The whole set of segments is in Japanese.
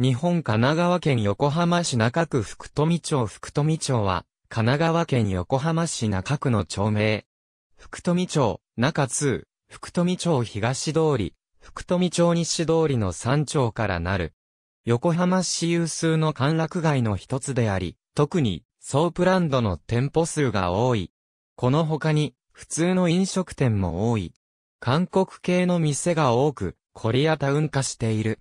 日本神奈川県横浜市中区福富町福富町は、神奈川県横浜市中区の町名。福富町、中通、福富町東通り、福富町西通りの山町からなる。横浜市有数の歓楽街の一つであり、特にソープランドの店舗数が多い。この他に、普通の飲食店も多い。韓国系の店が多く、コリアタウン化している。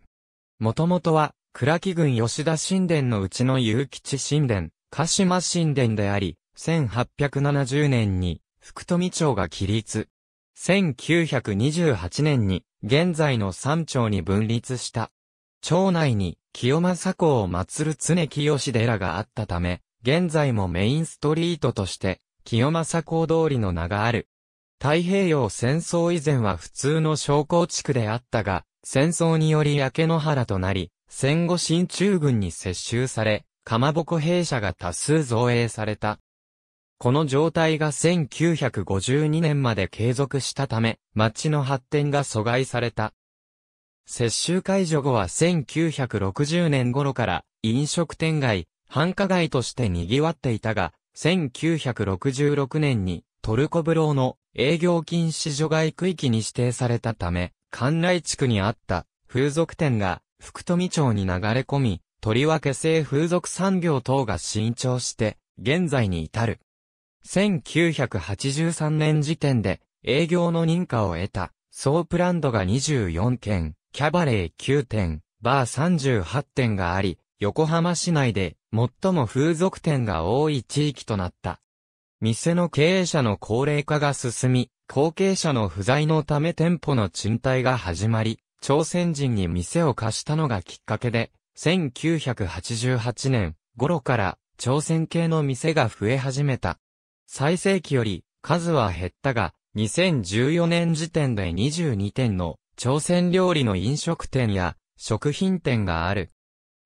もともとは、倉木郡吉田神殿のうちの有吉神殿、鹿島神殿であり、1870年に福富町が起立。1928年に現在の三町に分立した。町内に清正公を祀る常清寺があったため、現在もメインストリートとして清正公通りの名がある。太平洋戦争以前は普通の商工地区であったが、戦争により焼け野原となり、戦後新中軍に接収され、かまぼこ兵舎が多数造営された。この状態が1952年まで継続したため、町の発展が阻害された。接収解除後は1960年頃から飲食店街、繁華街として賑わっていたが、1966年にトルコブローの営業禁止除外区域に指定されたため、関内地区にあった風俗店が福富町に流れ込み、とりわけ性風俗産業等が伸長して、現在に至る。1983年時点で営業の認可を得た、ソープランドが24件、キャバレー9点、バー38点があり、横浜市内で最も風俗店が多い地域となった。店の経営者の高齢化が進み、後継者の不在のため店舗の賃貸が始まり、朝鮮人に店を貸したのがきっかけで、1988年頃から朝鮮系の店が増え始めた。最盛期より数は減ったが、2014年時点で22店の朝鮮料理の飲食店や食品店がある。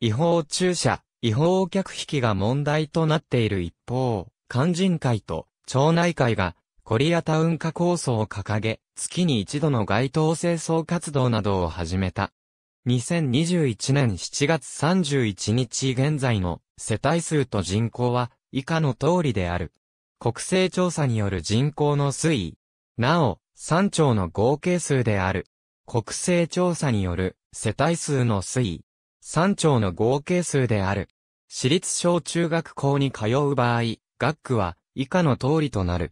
違法駐車、違法客引きが問題となっている一方、肝心会と町内会がコリアタウン化構想を掲げ、月に一度の街頭清掃活動などを始めた。2021年7月31日現在の世帯数と人口は以下の通りである。国勢調査による人口の推移。なお、3町の合計数である。国勢調査による世帯数の推移。3町の合計数である。私立小中学校に通う場合、学区は以下の通りとなる。